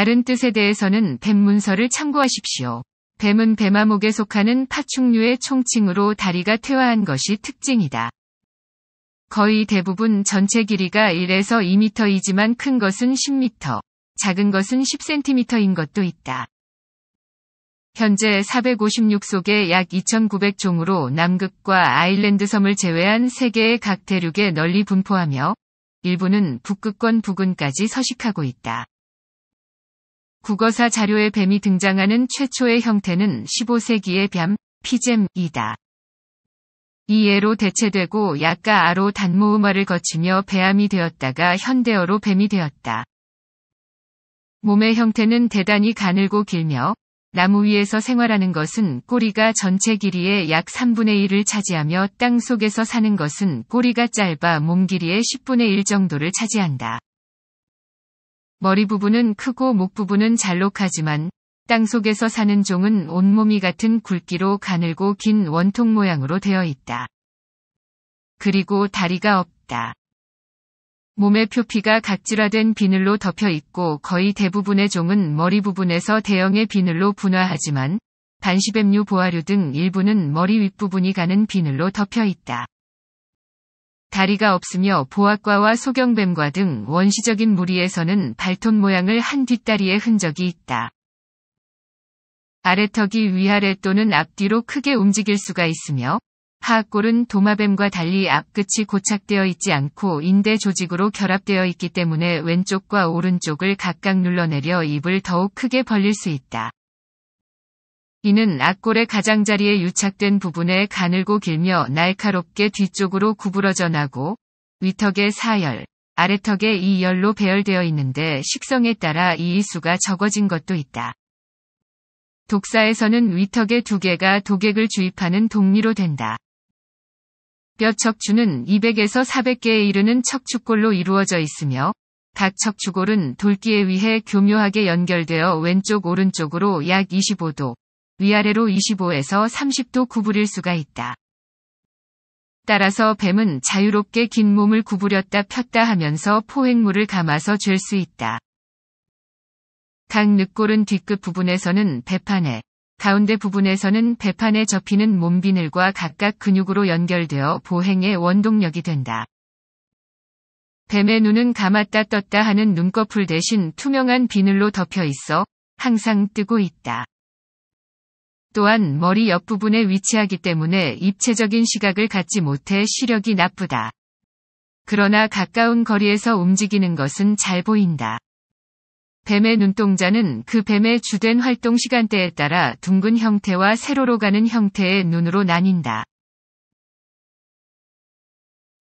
다른 뜻에 대해서는 뱀문서를 참고하십시오. 뱀은 뱀아목에 속하는 파충류의 총칭으로 다리가 퇴화한 것이 특징이다. 거의 대부분 전체 길이가 1에서 2m이지만 큰 것은 10m, 작은 것은 10cm인 것도 있다. 현재 456 속의 약 2,900종으로 남극과 아일랜드 섬을 제외한 세계의 각 대륙에 널리 분포하며 일부는 북극권 부근까지 서식하고 있다. 국어사 자료에 뱀이 등장하는 최초의 형태는 15세기의 뱀, 피잼이다. 이예로 대체되고 약가 아로 단모음화를 거치며 배암이 되었다가 현대어로 뱀이 되었다. 몸의 형태는 대단히 가늘고 길며 나무 위에서 생활하는 것은 꼬리가 전체 길이의 약 3분의 1을 차지하며 땅 속에서 사는 것은 꼬리가 짧아 몸 길이의 10분의 1 정도를 차지한다. 머리 부분은 크고 목 부분은 잘록하지만 땅속에서 사는 종은 온몸이 같은 굵기로 가늘고 긴 원통 모양으로 되어 있다. 그리고 다리가 없다. 몸의 표피가 각질화된 비늘로 덮여 있고 거의 대부분의 종은 머리 부분에서 대형의 비늘로 분화하지만 반시뱀류 보아류 등 일부는 머리 윗부분이 가는 비늘로 덮여 있다. 다리가 없으며 보악과와 소경뱀과 등 원시적인 무리에서는 발톱 모양을 한 뒷다리의 흔적이 있다. 아래턱이 위아래 또는 앞뒤로 크게 움직일 수가 있으며 하악골은 도마뱀과 달리 앞끝이 고착되어 있지 않고 인대 조직으로 결합되어 있기 때문에 왼쪽과 오른쪽을 각각 눌러내려 입을 더욱 크게 벌릴 수 있다. 이는 악골의 가장자리에 유착된 부분에 가늘고 길며 날카롭게 뒤쪽으로 구부러져 나고 위턱의 4열 아래턱의 2열로 배열되어 있는데 식성에 따라 이이수가 적어진 것도 있다. 독사에서는 위턱의 두 개가 독액을 주입하는 동리로 된다. 뼈 척추는 200에서 400개에 이르는 척추골로 이루어져 있으며 각 척추골은 돌기에 의해 교묘하게 연결되어 왼쪽 오른쪽으로 약 25도, 위아래로 25에서 30도 구부릴 수가 있다. 따라서 뱀은 자유롭게 긴 몸을 구부렸다 폈다 하면서 포획물을 감아서 쥘수 있다. 각 늑골은 뒤끝 부분에서는 배판에, 가운데 부분에서는 배판에 접히는 몸비늘과 각각 근육으로 연결되어 보행의 원동력이 된다. 뱀의 눈은 감았다 떴다 하는 눈꺼풀 대신 투명한 비늘로 덮여 있어 항상 뜨고 있다. 또한 머리 옆부분에 위치하기 때문에 입체적인 시각을 갖지 못해 시력이 나쁘다. 그러나 가까운 거리에서 움직이는 것은 잘 보인다. 뱀의 눈동자는 그 뱀의 주된 활동 시간대에 따라 둥근 형태와 세로로 가는 형태의 눈으로 나뉜다.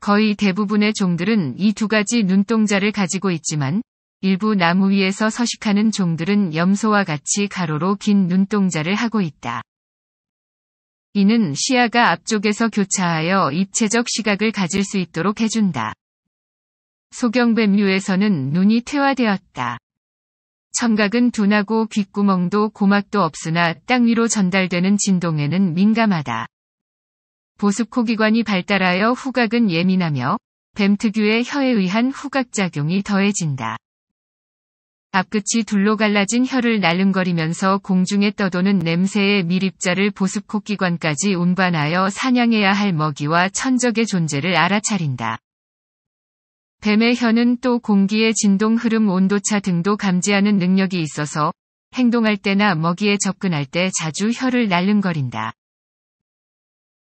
거의 대부분의 종들은 이 두 가지 눈동자를 가지고 있지만 일부 나무 위에서 서식하는 종들은 염소와 같이 가로로 긴 눈동자를 하고 있다. 이는 시야가 앞쪽에서 교차하여 입체적 시각을 가질 수 있도록 해준다. 소경뱀류에서는 눈이 퇴화되었다. 청각은 둔하고 귓구멍도 고막도 없으나 땅 위로 전달되는 진동에는 민감하다. 보습코기관이 발달하여 후각은 예민하며 뱀 특유의 혀에 의한 후각작용이 더해진다. 앞끝이 둘로 갈라진 혀를 날름거리면서 공중에 떠도는 냄새의 미립자를 보습코기관까지 운반하여 사냥해야 할 먹이와 천적의 존재를 알아차린다. 뱀의 혀는 또 공기의 진동 흐름 온도차 등도 감지하는 능력이 있어서 행동할 때나 먹이에 접근할 때 자주 혀를 날름거린다.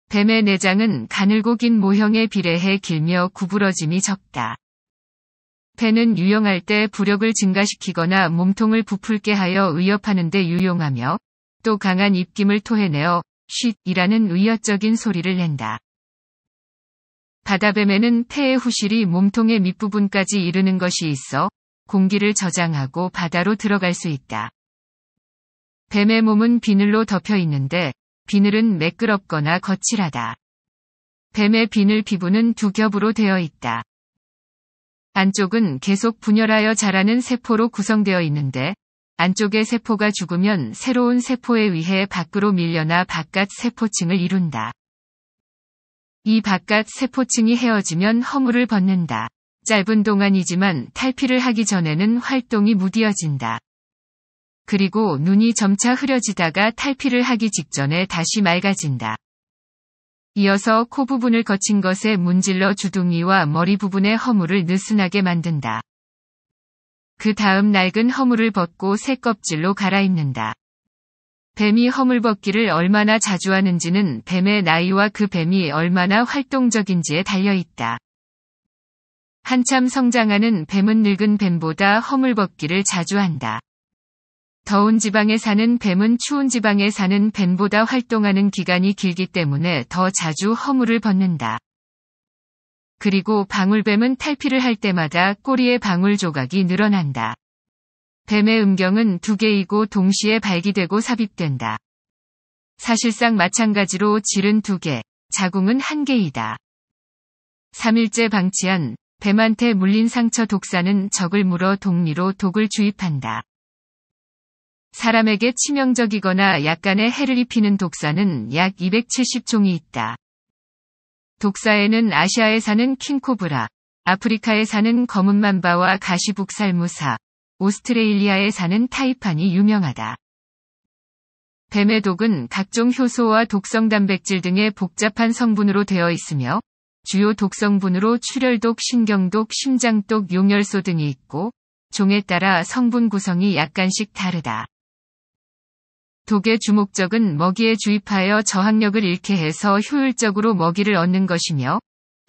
뱀의 내장은 가늘고 긴 모형에 비례해 길며 구부러짐이 적다. 폐는 유용할때 부력을 증가시키거나 몸통을 부풀게 하여 의협하는 데 유용하며 또 강한 입김을 토해내어 쉿이라는 의협적인 소리를 낸다. 바다뱀에는 폐의 후실이 몸통의 밑부분까지 이르는 것이 있어 공기를 저장하고 바다로 들어갈 수 있다. 뱀의 몸은 비늘로 덮여 있는데 비늘은 매끄럽거나 거칠하다. 뱀의 비늘 피부는 두 겹으로 되어 있다. 안쪽은 계속 분열하여 자라는 세포로 구성되어 있는데 안쪽의 세포가 죽으면 새로운 세포에 의해 밖으로 밀려나 바깥 세포층을 이룬다. 이 바깥 세포층이 헤어지면 허물을 벗는다. 짧은 동안이지만 탈피를 하기 전에는 활동이 무디어진다. 그리고 눈이 점차 흐려지다가 탈피를 하기 직전에 다시 맑아진다. 이어서 코 부분을 거친 것에 문질러 주둥이와 머리 부분의 허물을 느슨하게 만든다. 그 다음 낡은 허물을 벗고 새 껍질로 갈아입는다. 뱀이 허물 벗기를 얼마나 자주 하는지는 뱀의 나이와 그 뱀이 얼마나 활동적인지에 달려있다. 한참 성장하는 뱀은 늙은 뱀보다 허물 벗기를 자주 한다. 더운 지방에 사는 뱀은 추운 지방에 사는 뱀보다 활동하는 기간이 길기 때문에 더 자주 허물을 벗는다. 그리고 방울뱀은 탈피를 할 때마다 꼬리의 방울 조각이 늘어난다. 뱀의 음경은 두 개이고 동시에 발기되고 삽입된다. 사실상 마찬가지로 질은 두 개, 자궁은 한 개이다. 3일째 방치한 뱀한테 물린 상처 독사는 적을 물어 동리로 독을 주입한다. 사람에게 치명적이거나 약간의 해를 입히는 독사는 약 270종이 있다. 독사에는 아시아에 사는 킹코브라, 아프리카에 사는 검은만바와 가시북살무사, 오스트레일리아에 사는 타이판이 유명하다. 뱀의 독은 각종 효소와 독성 단백질 등의 복잡한 성분으로 되어 있으며 주요 독성분으로 출혈독, 신경독, 심장독, 용혈소 등이 있고 종에 따라 성분 구성이 약간씩 다르다. 독의 주목적은 먹이에 주입하여 저항력을 잃게 해서 효율적으로 먹이를 얻는 것이며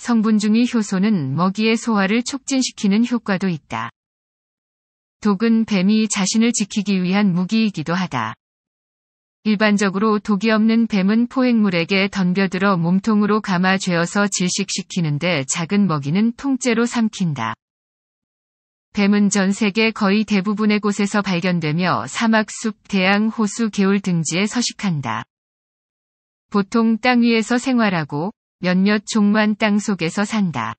성분 중의 효소는 먹이의 소화를 촉진시키는 효과도 있다. 독은 뱀이 자신을 지키기 위한 무기이기도 하다. 일반적으로 독이 없는 뱀은 포획물에게 덤벼들어 몸통으로 감아 죄어서 질식시키는데 작은 먹이는 통째로 삼킨다. 뱀은 전 세계 거의 대부분의 곳에서 발견되며 사막숲, 대양, 호수, 개울 등지에 서식한다. 보통 땅 위에서 생활하고 몇몇 종만 땅 속에서 산다.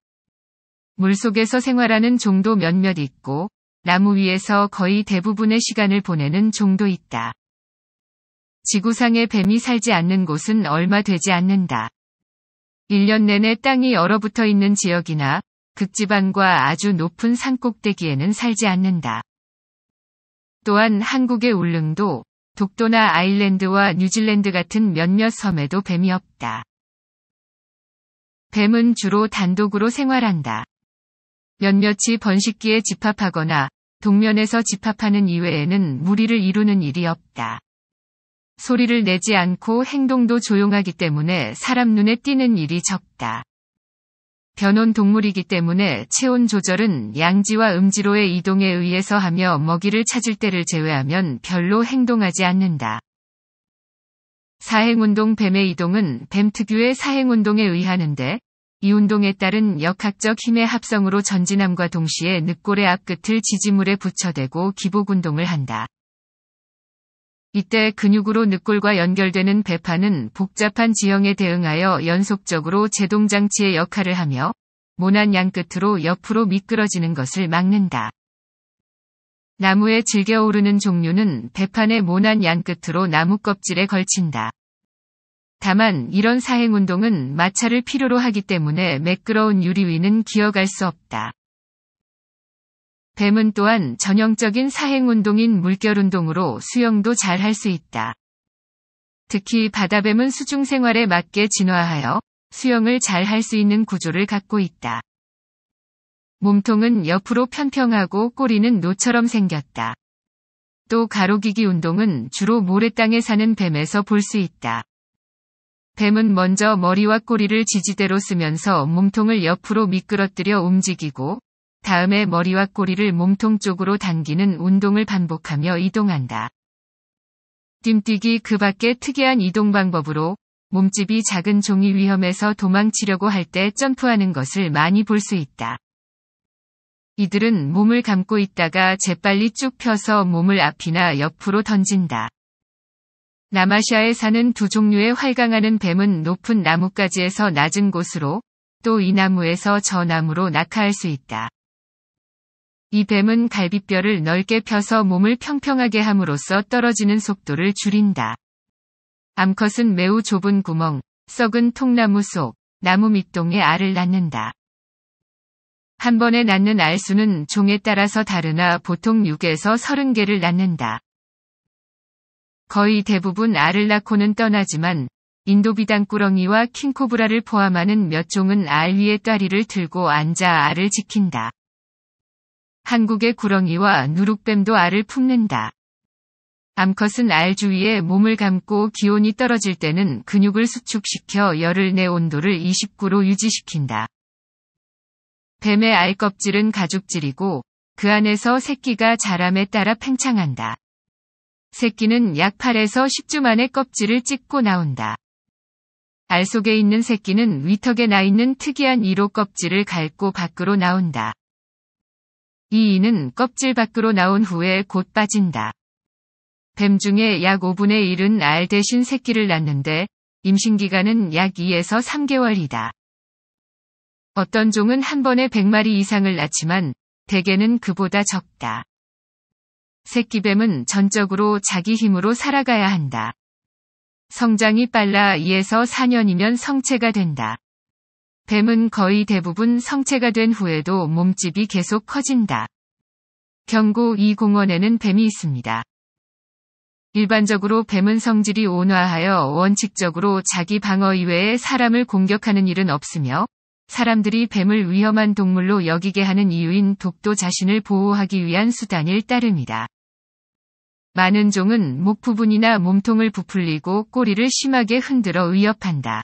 물 속에서 생활하는 종도 몇몇 있고 나무 위에서 거의 대부분의 시간을 보내는 종도 있다. 지구상에 뱀이 살지 않는 곳은 얼마 되지 않는다. 1년 내내 땅이 얼어붙어 있는 지역이나 극지방과 아주 높은 산꼭대기에는 살지 않는다. 또한 한국의 울릉도, 독도나 아일랜드와 뉴질랜드 같은 몇몇 섬에도 뱀이 없다. 뱀은 주로 단독으로 생활한다. 몇몇이 번식기에 집합하거나 동면에서 집합하는 이외에는 무리를 이루는 일이 없다. 소리를 내지 않고 행동도 조용하기 때문에 사람 눈에 띄는 일이 적다. 변온 동물이기 때문에 체온 조절은 양지와 음지로의 이동에 의해서 하며 먹이를 찾을 때를 제외하면 별로 행동하지 않는다. 사행운동 뱀의 이동은 뱀 특유의 사행운동에 의하는데 이 운동에 따른 역학적 힘의 합성으로 전진함과 동시에 늑골의 앞끝을 지지물에 붙여대고 기복 운동을 한다. 이때 근육으로 늑골과 연결되는 배판은 복잡한 지형에 대응하여 연속적으로 제동장치의 역할을 하며 모난 양 끝으로 옆으로 미끄러지는 것을 막는다. 나무에 즐겨 오르는 종류는 배판의 모난 양 끝으로 나무 껍질에 걸친다. 다만 이런 사행 운동은 마찰을 필요로 하기 때문에 매끄러운 유리 위는 기어갈 수 없다. 뱀은 또한 전형적인 사행운동인 물결운동으로 수영도 잘 할 수 있다. 특히 바다뱀은 수중 생활에 맞게 진화하여 수영을 잘 할 수 있는 구조를 갖고 있다. 몸통은 옆으로 평평하고 꼬리는 노처럼 생겼다. 또 가로기기 운동은 주로 모래땅에 사는 뱀에서 볼 수 있다. 뱀은 먼저 머리와 꼬리를 지지대로 쓰면서 몸통을 옆으로 미끄러뜨려 움직이고 다음에 머리와 꼬리를 몸통 쪽으로 당기는 운동을 반복하며 이동한다. 뜀뛰기 그밖의 특이한 이동 방법으로 몸집이 작은 종이 위험에서 도망치려고 할 때 점프하는 것을 많이 볼 수 있다. 이들은 몸을 감고 있다가 재빨리 쭉 펴서 몸을 앞이나 옆으로 던진다. 남아시아에 사는 두 종류의 활강하는 뱀은 높은 나뭇가지에서 낮은 곳으로 또 이 나무에서 저 나무로 낙하할 수 있다. 이 뱀은 갈비뼈를 넓게 펴서 몸을 평평하게 함으로써 떨어지는 속도를 줄인다. 암컷은 매우 좁은 구멍, 썩은 통나무 속, 나무 밑동에 알을 낳는다. 한 번에 낳는 알 수는 종에 따라서 다르나 보통 6에서 30개를 낳는다. 거의 대부분 알을 낳고는 떠나지만 인도비단 꾸렁이와 킹코브라를 포함하는 몇 종은 알 위에 따리를 들고 앉아 알을 지킨다. 한국의 구렁이와 누룩뱀도 알을 품는다. 암컷은 알 주위에 몸을 감고 기온이 떨어질 때는 근육을 수축시켜 열을 내 온도를 29로 유지시킨다. 뱀의 알 껍질은 가죽질이고 그 안에서 새끼가 자람에 따라 팽창한다. 새끼는 약 8에서 10주 만에 껍질을 찢고 나온다. 알 속에 있는 새끼는 위턱에 나 있는 특이한 이로 껍질을 갈고 밖으로 나온다. 이인은 껍질 밖으로 나온 후에 곧 빠진다. 뱀 중에 약 5분의 1은 알 대신 새끼를 낳는데 임신기간은 약 2에서 3개월이다. 어떤 종은 한 번에 100마리 이상을 낳지만 대개는 그보다 적다. 새끼뱀은 전적으로 자기 힘으로 살아가야 한다. 성장이 빨라 2에서 4년이면 성체가 된다. 뱀은 거의 대부분 성체가 된 후에도 몸집이 계속 커진다. 경고 이 공원에는 뱀이 있습니다. 일반적으로 뱀은 성질이 온화하여 원칙적으로 자기 방어 이외에 사람을 공격하는 일은 없으며 사람들이 뱀을 위험한 동물로 여기게 하는 이유인 독도 자신을 보호하기 위한 수단일 따릅니다 많은 종은 목 부분이나 몸통을 부풀리고 꼬리를 심하게 흔들어 위협한다.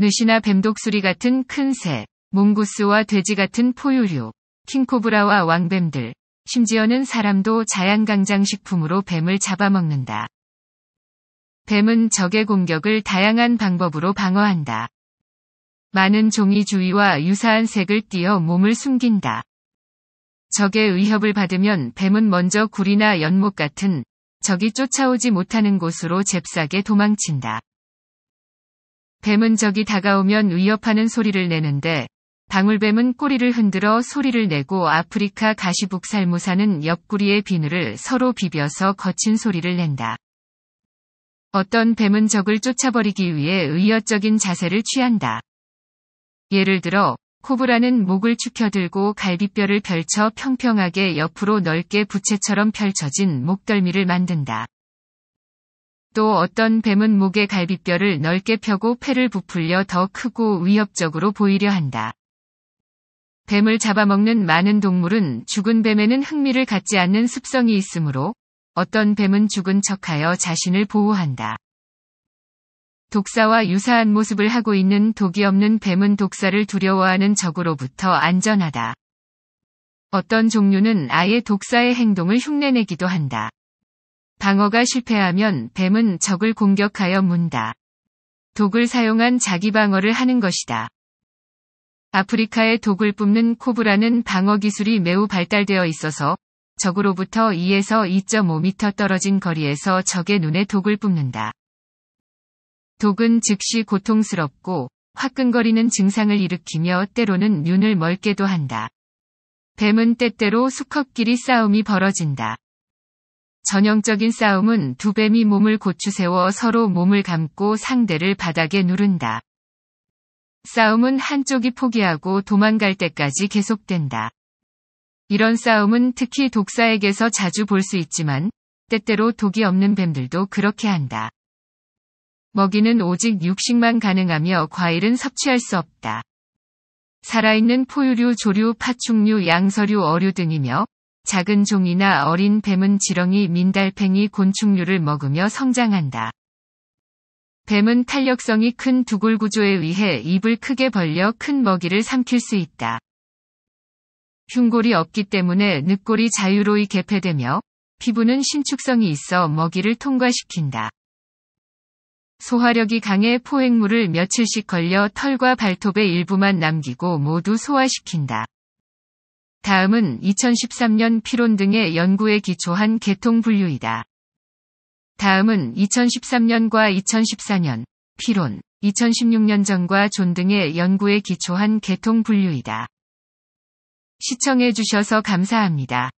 느시나 뱀독수리 같은 큰 새, 몽구스와 돼지 같은 포유류, 킹코브라와 왕뱀들, 심지어는 사람도 자양강장식품으로 뱀을 잡아먹는다. 뱀은 적의 공격을 다양한 방법으로 방어한다. 많은 종이 주위와 유사한 색을 띄어 몸을 숨긴다. 적의 의협을 받으면 뱀은 먼저 굴이나 연못 같은 적이 쫓아오지 못하는 곳으로 잽싸게 도망친다. 뱀은 적이 다가오면 위협하는 소리를 내는데 방울뱀은 꼬리를 흔들어 소리를 내고 아프리카 가시북 살무사는 옆구리의 비늘을 서로 비벼서 거친 소리를 낸다. 어떤 뱀은 적을 쫓아버리기 위해 의여적인 자세를 취한다. 예를 들어 코브라는 목을 축혀들고 갈비뼈를 펼쳐 평평하게 옆으로 넓게 부채처럼 펼쳐진 목덜미를 만든다. 또 어떤 뱀은 목의 갈비뼈를 넓게 펴고 폐를 부풀려 더 크고 위협적으로 보이려 한다. 뱀을 잡아먹는 많은 동물은 죽은 뱀에는 흥미를 갖지 않는 습성이 있으므로 어떤 뱀은 죽은 척하여 자신을 보호한다. 독사와 유사한 모습을 하고 있는 독이 없는 뱀은 독사를 두려워하는 적으로부터 안전하다. 어떤 종류는 아예 독사의 행동을 흉내내기도 한다. 방어가 실패하면 뱀은 적을 공격하여 문다. 독을 사용한 자기 방어를 하는 것이다. 아프리카의 독을 뿜는 코브라는 방어 기술이 매우 발달되어 있어서 적으로부터 2에서 2.5m 떨어진 거리에서 적의 눈에 독을 뿜는다. 독은 즉시 고통스럽고 화끈거리는 증상을 일으키며 때로는 눈을 멀게도 한다. 뱀은 때때로 수컷끼리 싸움이 벌어진다. 전형적인 싸움은 두 뱀이 몸을 고추세워 서로 몸을 감고 상대를 바닥에 누른다. 싸움은 한쪽이 포기하고 도망갈 때까지 계속된다. 이런 싸움은 특히 독사에게서 자주 볼 수 있지만 때때로 독이 없는 뱀들도 그렇게 한다. 먹이는 오직 육식만 가능하며 과일은 섭취할 수 없다. 살아있는 포유류, 조류, 파충류, 양서류, 어류 등이며 작은 종이나 어린 뱀은 지렁이, 민달팽이, 곤충류를 먹으며 성장한다. 뱀은 탄력성이 큰 두골 구조에 의해 입을 크게 벌려 큰 먹이를 삼킬 수 있다. 흉골이 없기 때문에 늑골이 자유로이 개폐되며 피부는 신축성이 있어 먹이를 통과시킨다. 소화력이 강해 포획물을 며칠씩 걸려 털과 발톱의 일부만 남기고 모두 소화시킨다. 다음은 2013년 피론 등의 연구에 기초한 개통 분류이다. 다음은 2013년과 2014년, 피론, 2016년 전과 존 등의 연구에 기초한 개통 분류이다. 시청해주셔서 감사합니다.